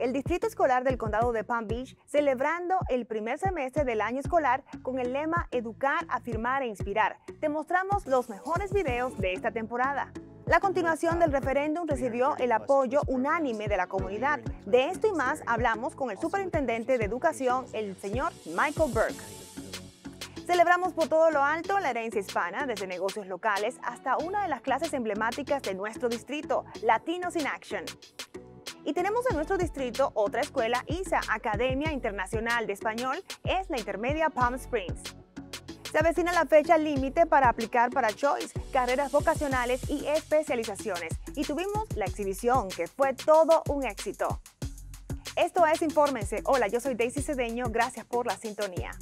el Distrito Escolar del Condado de Palm Beach celebrando el primer semestre del año escolar con el lema Educar, Afirmar e Inspirar. Te mostramos los mejores videos de esta temporada. La continuación del referéndum recibió el apoyo unánime de la comunidad. De esto y más hablamos con el superintendente de educación, el señor Michael Burke. Celebramos por todo lo alto la herencia hispana, desde negocios locales hasta una de las clases emblemáticas de nuestro distrito, Latinos in Action. Y tenemos en nuestro distrito otra escuela ISA, Academia Internacional de Español, es la intermedia Palm Springs. Se avecina la fecha límite para aplicar para Choice, carreras vocacionales y especializaciones, y tuvimos la exhibición, que fue todo un éxito. Esto es Infórmense. Hola, yo soy Daisy Cedeño, gracias por la sintonía.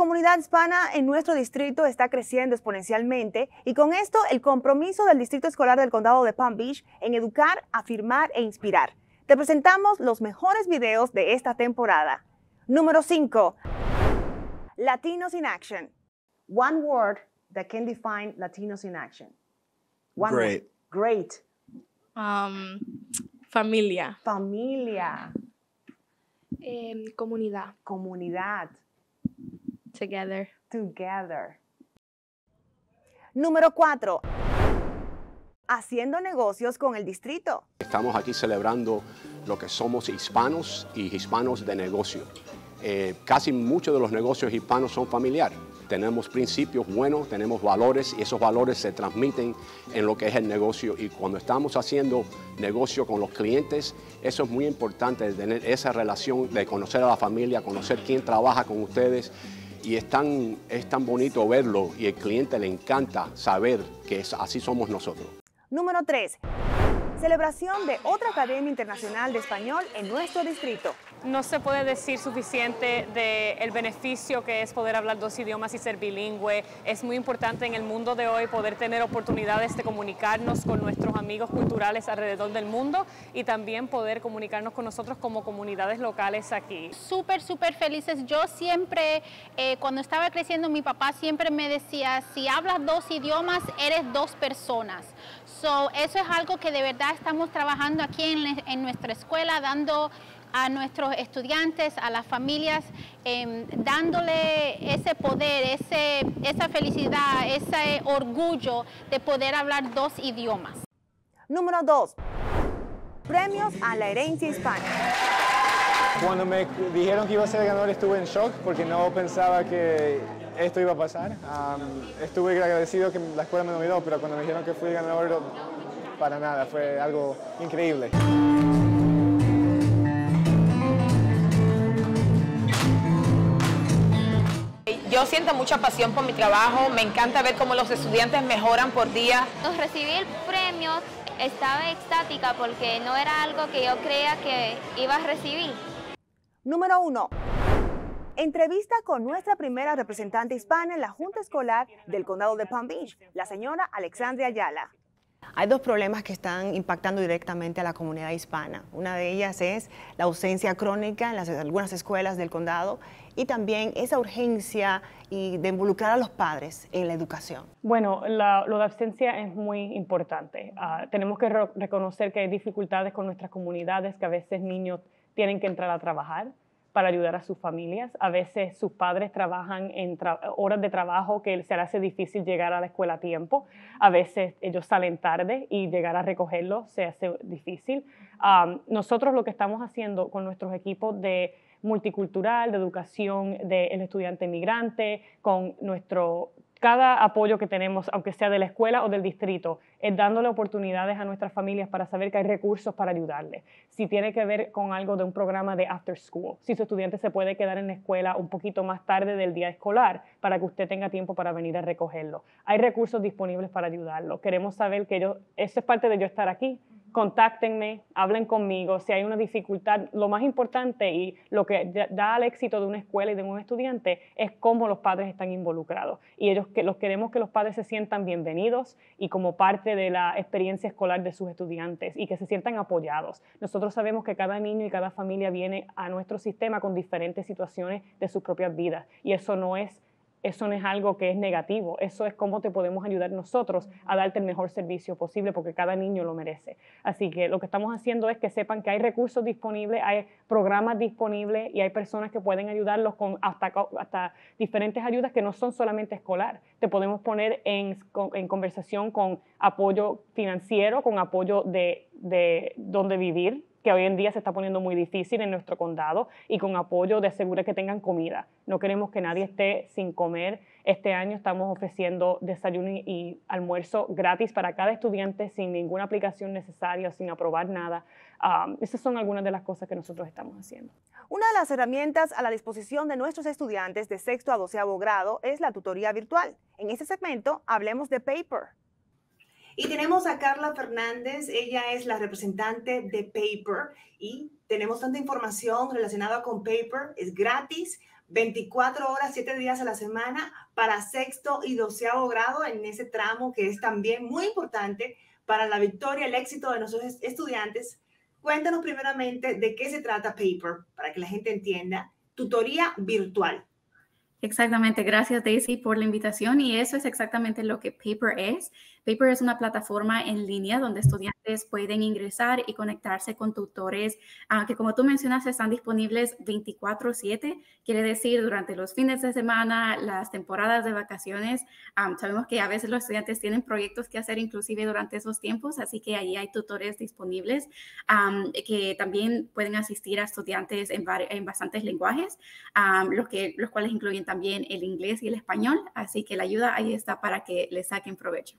comunidad hispana en nuestro distrito está creciendo exponencialmente y con esto el compromiso del Distrito Escolar del Condado de Palm Beach en educar, afirmar e inspirar. Te presentamos los mejores videos de esta temporada. Número 5. Latinos in Action. One word that can define Latinos in Action. Great. Great. Um, familia. Familia. Em, comunidad. Comunidad. Together. Together. Número 4 Haciendo negocios con el distrito. Estamos aquí celebrando lo que somos hispanos y hispanos de negocio. Eh, casi muchos de los negocios hispanos son familiares. Tenemos principios buenos, tenemos valores y esos valores se transmiten en lo que es el negocio. Y cuando estamos haciendo negocio con los clientes, eso es muy importante, tener esa relación de conocer a la familia, conocer quién trabaja con ustedes y es tan, es tan bonito verlo y el cliente le encanta saber que así somos nosotros. Número 3. Celebración de otra Academia Internacional de Español en nuestro distrito no se puede decir suficiente del el beneficio que es poder hablar dos idiomas y ser bilingüe. Es muy importante en el mundo de hoy poder tener oportunidades de comunicarnos con nuestros amigos culturales alrededor del mundo y también poder comunicarnos con nosotros como comunidades locales aquí. Súper, súper felices. Yo siempre, eh, cuando estaba creciendo, mi papá siempre me decía, si hablas dos idiomas, eres dos personas. So, eso es algo que de verdad estamos trabajando aquí en nuestra escuela, dando a nuestros estudiantes, a las familias, em, dándole ese poder, ese, esa felicidad, ese orgullo de poder hablar dos idiomas. Número dos, premios a la herencia hispana. Cuando me dijeron que iba a ser ganador estuve en shock porque no pensaba que esto iba a pasar. estuve agradecido que la escuela me nominó, pero cuando me dijeron que fui ganador, para nada, fue algo increíble. siento mucha pasión por mi trabajo, me encanta ver cómo los estudiantes mejoran por día. Nos recibí el premio, estaba extática porque no era algo que yo creía que iba a recibir. Número 1. Entrevista con nuestra primera representante hispana en la Junta Escolar del Condado de Palm Beach, la señora Alexandria Ayala. Hay dos problemas que están impactando directamente a la comunidad hispana. Una de ellas es la ausencia crónica en algunas escuelas del condado y también esa urgencia de involucrar a los padres en la educación. Bueno, la, lo de ausencia es muy importante. Ah, tenemos que reconocer que hay dificultades con nuestras comunidades, que a veces niños tienen que entrar a trabajar, para ayudar a sus familias. A veces sus padres trabajan en horas de trabajo que se les hace difícil llegar a la escuela a tiempo. A veces ellos salen tarde y llegar a recogerlos se hace difícil. nosotros lo que estamos haciendo con nuestros equipos de multicultural, de educación del estudiante migrante, con nuestro cada apoyo que tenemos, aunque sea de la escuela o del distrito, es dándole oportunidades a nuestras familias para saber que hay recursos para ayudarles. Si tiene que ver con algo de un programa de after school, si su estudiante se puede quedar en la escuela un poquito más tarde del día escolar para que usted tenga tiempo para venir a recogerlo. Hay recursos disponibles para ayudarlo. Queremos saber que eso es parte de yo estar aquí, contáctenme, hablen conmigo, si hay una dificultad, lo más importante y lo que da al éxito de una escuela y de un estudiante es cómo los padres están involucrados. Y ellos que los queremos que los padres se sientan bienvenidos y como parte de la experiencia escolar de sus estudiantes y que se sientan apoyados. Nosotros sabemos que cada niño y cada familia viene a nuestro sistema con diferentes situaciones de sus propias vidas y eso no es eso no es algo que es negativo, eso es cómo te podemos ayudar nosotros a darte el mejor servicio posible porque cada niño lo merece. Así que lo que estamos haciendo es que sepan que hay recursos disponibles, hay programas disponibles y hay personas que pueden ayudarlos con hasta, hasta diferentes ayudas que no son solamente escolar. Te podemos poner en, conversación con apoyo financiero, con apoyo de, de dónde vivir, que hoy en día se está poniendo muy difícil en nuestro condado y con apoyo de asegurar que tengan comida. No queremos que nadie esté sin comer. Este año estamos ofreciendo desayuno y almuerzo gratis para cada estudiante sin ninguna aplicación necesaria, sin aprobar nada. Um, esas son algunas de las cosas que nosotros estamos haciendo. Una de las herramientas a la disposición de nuestros estudiantes de sexto a doceavo grado es la tutoría virtual. En este segmento hablemos de Paper. Y tenemos a Carla Fernández, ella es la representante de Paper y tenemos tanta información relacionada con Paper, es gratis, 24 horas, 7 días a la semana para sexto y doceavo grado en ese tramo que es también muy importante para la victoria, el éxito de nuestros estudiantes. Cuéntanos primeramente de qué se trata Paper, para que la gente entienda. Tutoría virtual. Exactamente, gracias Daisy por la invitación y eso es exactamente lo que Paper es. Paper es una plataforma en línea donde estudiantes pueden ingresar y conectarse con tutores ah, que, como tú mencionas, están disponibles 24/7, quiere decir durante los fines de semana, las temporadas de vacaciones. Ah, sabemos que a veces los estudiantes tienen proyectos que hacer inclusive durante esos tiempos, así que ahí hay tutores disponibles ah, que también pueden asistir a estudiantes en, en bastantes lenguajes, los, que, los cuales incluyen también el inglés y el español, así que la ayuda ahí está para que le saquen provecho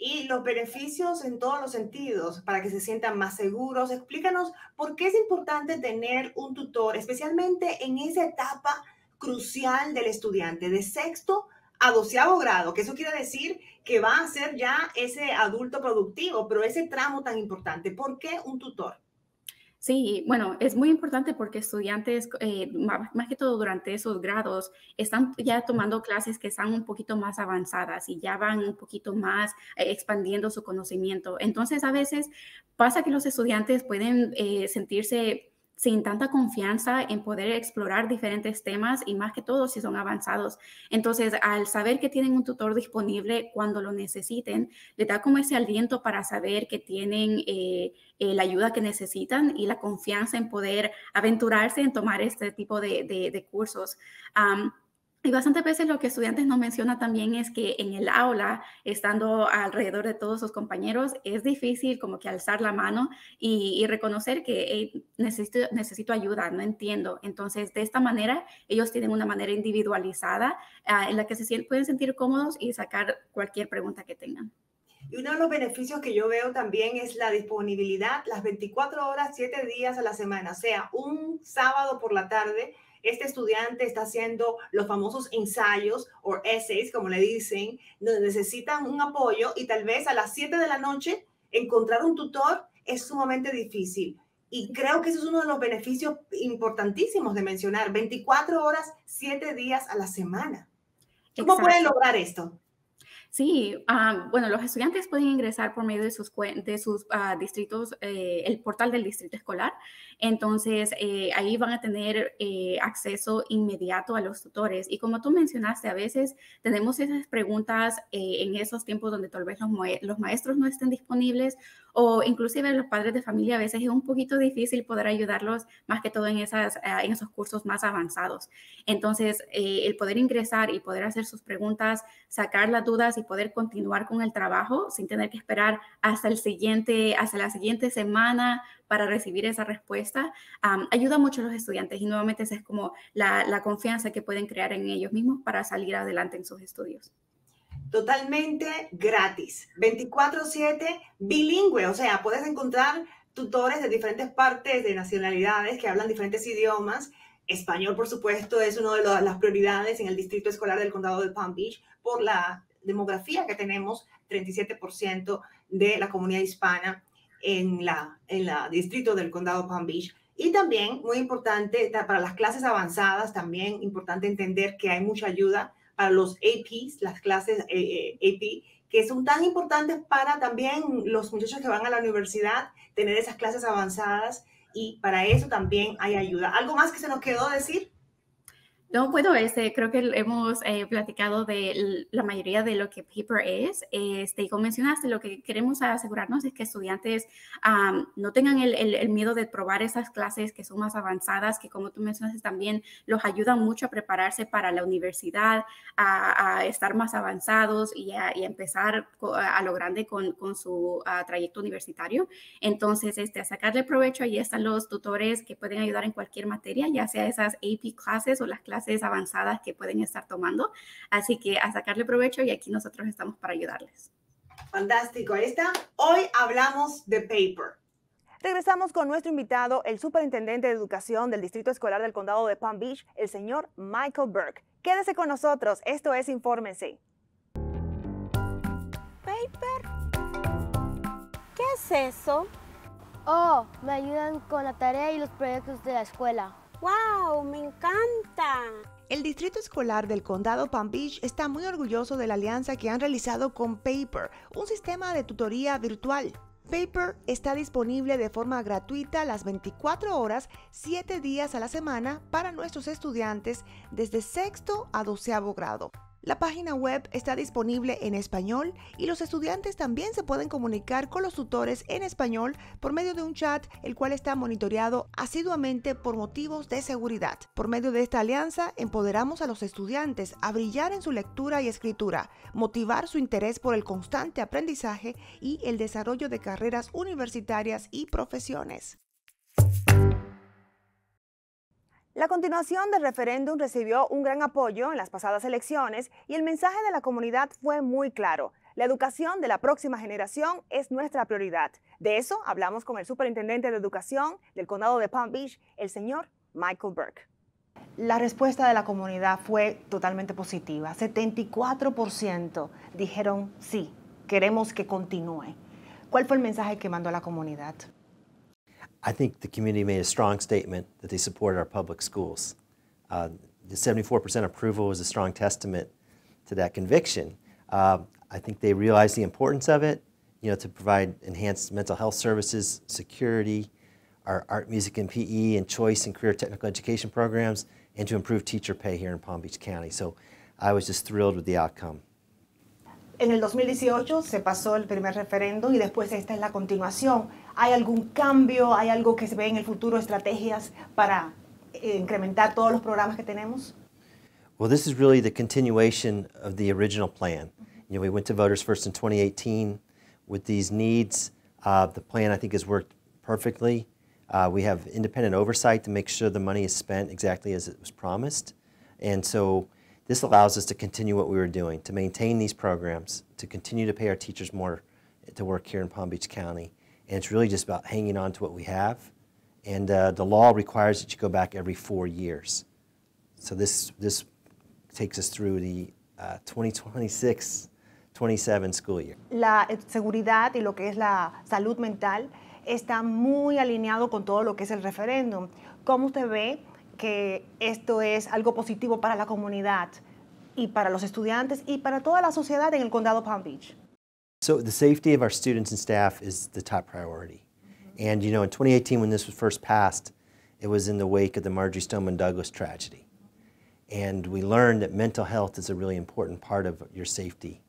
y los beneficios en todos los sentidos para que se sientan más seguros. Explícanos por qué es importante tener un tutor, especialmente en esa etapa crucial del estudiante, de sexto a doceavo grado, que eso quiere decir que va a ser ya ese adulto productivo, pero ese tramo tan importante. ¿Por qué un tutor? Sí, bueno, es muy importante porque estudiantes, eh, más, que todo durante esos grados, están ya tomando clases que están un poquito más avanzadas y ya van un poquito más eh, expandiendo su conocimiento. Entonces, a veces pasa que los estudiantes pueden eh, sentirse sin tanta confianza en poder explorar diferentes temas y más que todo si son avanzados. Entonces, al saber que tienen un tutor disponible cuando lo necesiten, le da como ese aliento para saber que tienen eh, eh, la ayuda que necesitan y la confianza en poder aventurarse en tomar este tipo de, cursos. Y bastantes veces lo que estudiantes no mencionan también es que en el aula, estando alrededor de todos sus compañeros, es difícil como que alzar la mano y, reconocer que necesito, ayuda, no entiendo. Entonces, de esta manera, ellos tienen una manera individualizada ah, en la que se pueden sentir cómodos y sacar cualquier pregunta que tengan. Y uno de los beneficios que yo veo también es la disponibilidad las 24 horas, 7 días a la semana, sea, un sábado por la tarde este estudiante está haciendo los famosos ensayos o essays, como le dicen, donde necesitan un apoyo y tal vez a las 7 de la noche encontrar un tutor es sumamente difícil. Y creo que ese es uno de los beneficios importantísimos de mencionar, 24 horas, 7 días a la semana. ¿Cómo pueden lograr esto? Sí, ah, bueno, los estudiantes pueden ingresar por medio de sus, de sus ah, distritos, eh, el portal del distrito escolar. Entonces, eh, ahí van a tener eh, acceso inmediato a los tutores. Y como tú mencionaste, a veces tenemos esas preguntas en esos tiempos donde tal vez los, los maestros no estén disponibles o inclusive los padres de familia a veces es un poquito difícil poder ayudarlos más que todo en, ah, en esos cursos más avanzados. Entonces, eh, el poder ingresar y poder hacer sus preguntas, sacar las dudas y poder continuar con el trabajo sin tener que esperar hasta, el siguiente, hasta la siguiente semana para recibir esa respuesta, ayuda mucho a los estudiantes y nuevamente esa es como la confianza que pueden crear en ellos mismos para salir adelante en sus estudios totalmente gratis, 24/7, bilingüe, o sea, puedes encontrar tutores de diferentes partes, de nacionalidades que hablan diferentes idiomas. Español, por supuesto, es una de las prioridades en el distrito escolar del condado de Palm Beach por la demografía que tenemos, 37% de la comunidad hispana en el distrito del condado de Palm Beach. Y también, muy importante, para las clases avanzadas, también importante entender que hay mucha ayuda los APs, las clases eh, eh, AP, que son tan importantes para también los muchachos que van a la universidad tener esas clases avanzadas y para eso también hay ayuda. ¿Algo más que se nos quedó decir? No, puedo este, creo que hemos eh, platicado de la mayoría de lo que Paper es. Este, y como mencionaste, lo que queremos asegurarnos es que estudiantes no tengan el, miedo de probar esas clases que son más avanzadas, que como tú mencionaste también los ayudan mucho a prepararse para la universidad, a, estar más avanzados y a, empezar a lo grande con, su ah, trayecto universitario. Entonces, este, a sacarle provecho, ahí están los tutores que pueden ayudar en cualquier materia, ya sea esas AP clases o las clases clases avanzadas que pueden estar tomando. Así que a sacarle provecho y aquí nosotros estamos para ayudarles. Fantástico, ahí está. Hoy hablamos de paper. Regresamos con nuestro invitado, el superintendente de educación del Distrito Escolar del Condado de Palm Beach, el señor Michael Burke. Quédese con nosotros, esto es Infórmense. ¿Paper? ¿Qué es eso? Oh, me ayudan con la tarea y los proyectos de la escuela. ¡Wow! ¡Me encanta! El Distrito Escolar del Condado Palm Beach está muy orgulloso de la alianza que han realizado con Paper, un sistema de tutoría virtual. Paper está disponible de forma gratuita las 24 horas, 7 días a la semana para nuestros estudiantes desde sexto a doceavo grado. La página web está disponible en español y los estudiantes también se pueden comunicar con los tutores en español por medio de un chat el cual está monitoreado asiduamente por motivos de seguridad. Por medio de esta alianza empoderamos a los estudiantes a brillar en su lectura y escritura, motivar su interés por el constante aprendizaje y el desarrollo de carreras universitarias y profesiones. La continuación del referéndum recibió un gran apoyo en las pasadas elecciones y el mensaje de la comunidad fue muy claro. La educación de la próxima generación es nuestra prioridad. De eso hablamos con el superintendente de educación del condado de Palm Beach, el señor Michael Burke. La respuesta de la comunidad fue totalmente positiva. 74% dijeron sí, queremos que continúe. ¿Cuál fue el mensaje que mandó la comunidad? I think the community made a strong statement that they support our public schools. Uh, the 74% approval was a strong testament to that conviction. Uh, I think they realized the importance of it, you know, to provide enhanced mental health services, security, our art, music, and PE, and choice and career technical education programs, and to improve teacher pay here in Palm Beach County. So I was just thrilled with the outcome en el 2018 se pasó el primer referéndum y después esta es la continuación. ¿Hay algún cambio? ¿Hay algo que se ve en el futuro? ¿Estrategias para eh, incrementar todos los programas que tenemos? Well, this is really the continuation of the original plan. You know, we went to voters first in 2018 with these needs. Uh, the plan, I think, has worked perfectly. Uh, we have independent oversight to make sure the money is spent exactly as it was promised. And so this allows us to continue what we were doing, to maintain these programs, to continue to pay our teachers more to work here in Palm Beach County. And it's really just about hanging on to what we have. And uh, the law requires that you go back every four years. So this, this takes us through the uh, 2026 27 school year. La seguridad y lo que es la salud mental está muy alineado con todo lo que es el referéndum. ¿Cómo usted ve que esto es algo positivo para la comunidad y para los estudiantes y para toda la sociedad en el condado Palm Beach. So the safety of our students and staff is the top priority. And you know, in 2018 when this was first passed, it was in the wake of the Marjorie Stoneman Douglas tragedy. And we learned that mental health is a really important part of your safety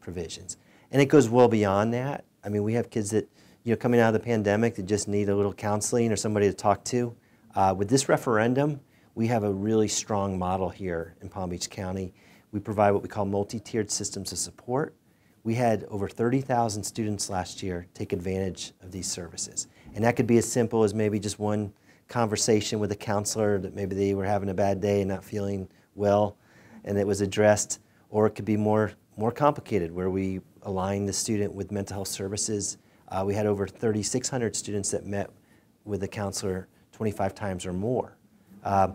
provisions. And it goes well beyond that. I mean, we have kids that, you know, coming out of the pandemic that just need a little counseling or somebody to talk to. Uh, with this referendum, we have a really strong model here in Palm Beach County. We provide what we call multi-tiered systems of support. We had over 30,000 students last year take advantage of these services. And that could be as simple as maybe just one conversation with a counselor that maybe they were having a bad day and not feeling well and it was addressed, or it could be more, more complicated where we align the student with mental health services. Uh, we had over 3,600 students that met with a counselor 25 times or more. Uh,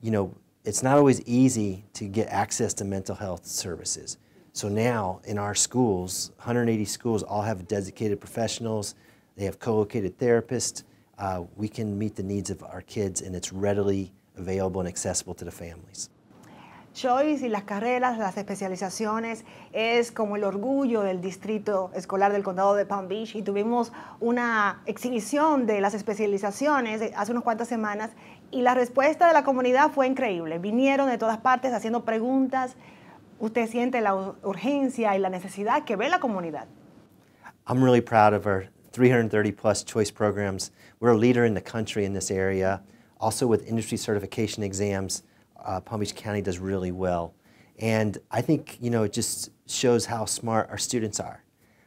you know, it's not always easy to get access to mental health services. So now in our schools, 180 schools all have dedicated professionals. They have co-located therapists. Uh, we can meet the needs of our kids and it's readily available and accessible to the families. choice y las carreras, las especializaciones es como el orgullo del distrito escolar del condado de Palm Beach y tuvimos una exhibición de las especializaciones hace unas cuantas semanas y la respuesta de la comunidad fue increíble. Vinieron de todas partes haciendo preguntas. Usted siente la urgencia y la necesidad que ve la comunidad. I'm really proud of our 330 plus choice programs. We're a leader in the country in this area, also with industry certification exams. uh, Palm Beach County does really well. And I think, you know, it just shows how smart our students are.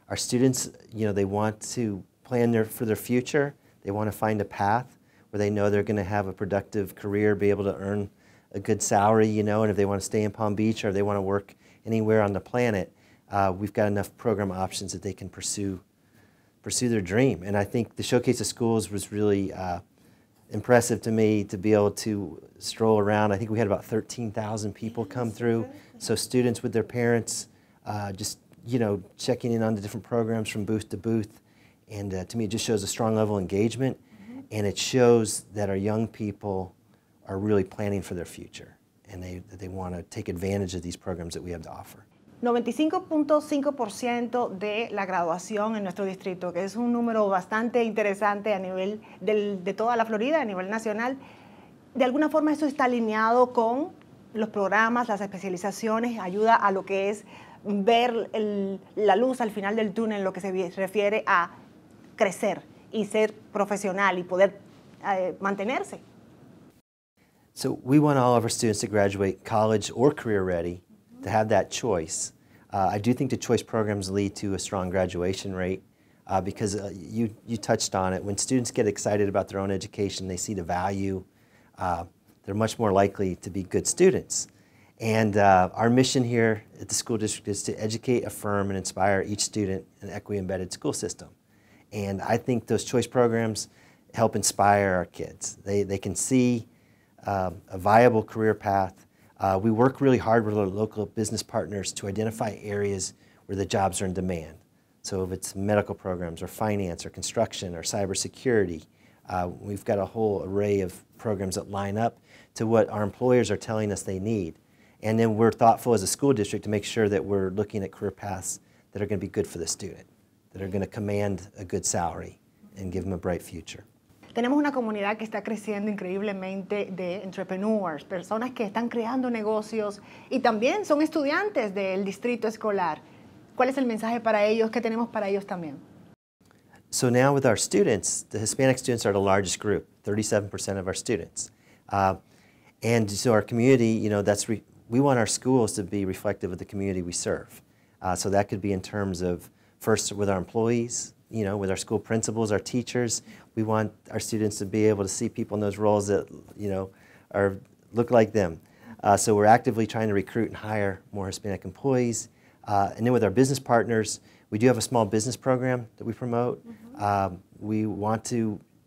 Our students, you know, they want to plan their, for their future. They want to find a path where they know they're going to have a productive career, be able to earn a good salary, you know, and if they want to stay in Palm Beach or if they want to work anywhere on the planet, uh, we've got enough program options that they can pursue pursue their dream. And I think the Showcase of Schools was really uh, impressive to me to be able to stroll around. I think we had about 13,000 people come through. So students with their parents, uh, just you know, checking in on the different programs from booth to booth, and uh, to me, it just shows a strong level of engagement, mm-hmm. and it shows that our young people are really planning for their future, and they they want to take advantage of these programs that we have to offer. 95.5% de la graduación en nuestro distrito, que es un número bastante interesante a nivel de toda la Florida, a nivel nacional. De alguna forma eso está alineado con los programas, las especializaciones, ayuda a lo que es ver la luz al final del túnel, lo que se refiere a crecer y ser profesional y poder eh, mantenerse. So we want all of our students to graduate college or career ready. to have that choice. Uh, I do think the choice programs lead to a strong graduation rate uh, because uh, you, you touched on it. When students get excited about their own education, they see the value, uh, they're much more likely to be good students. And uh, our mission here at the school district is to educate, affirm, and inspire each student in an equity embedded school system. And I think those choice programs help inspire our kids. They, they can see um, a viable career path uh, we work really hard with our local business partners to identify areas where the jobs are in demand. So if it's medical programs or finance or construction or cybersecurity, uh, we've got a whole array of programs that line up to what our employers are telling us they need. And then we're thoughtful as a school district to make sure that we're looking at career paths that are going to be good for the student, that are going to command a good salary and give them a bright future. Tenemos una comunidad que está creciendo increíblemente de entrepreneurs, personas que están creando negocios y también son estudiantes del distrito escolar. ¿Cuál es el mensaje para ellos? ¿Qué tenemos para ellos también? So now with our students, the Hispanic students are the largest group, 37% of our students. Uh, and so our community, you know, that's we want our schools to be reflective of the community we serve. Uh, so that could be in terms of first with our employees, you know, with our school principals, our teachers. We want our students to be able to see people in those roles that, you know, are, look like them. Uh, so we're actively trying to recruit and hire more Hispanic employees. Uh, and then with our business partners, we do have a small business program that we promote. Mm -hmm. um, we want to,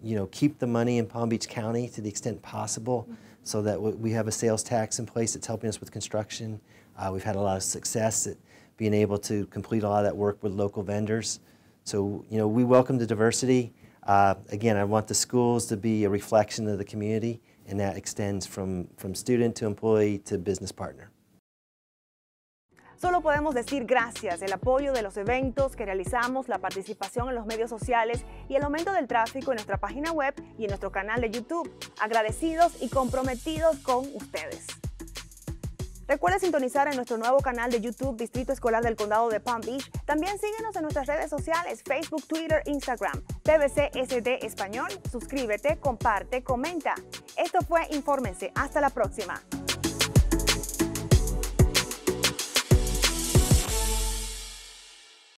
you know, keep the money in Palm Beach County to the extent possible, mm -hmm. so that we have a sales tax in place that's helping us with construction. Uh, we've had a lot of success at being able to complete a lot of that work with local vendors. So, you know, we welcome the diversity. Uh, again, I want the schools to be a reflection of the community, and that extends from, from student to employee to business partner. Solo podemos decir gracias el apoyo de los eventos que realizamos, la participación en los medios sociales y el aumento del tráfico en nuestra página web y en nuestro canal de YouTube. Agradecidos y comprometidos con ustedes. Recuerda sintonizar en nuestro nuevo canal de YouTube Distrito Escolar del Condado de Palm Beach. También síguenos en nuestras redes sociales Facebook, Twitter, Instagram, PBCSD Español. Suscríbete, comparte, comenta. Esto fue Infórmense. Hasta la próxima.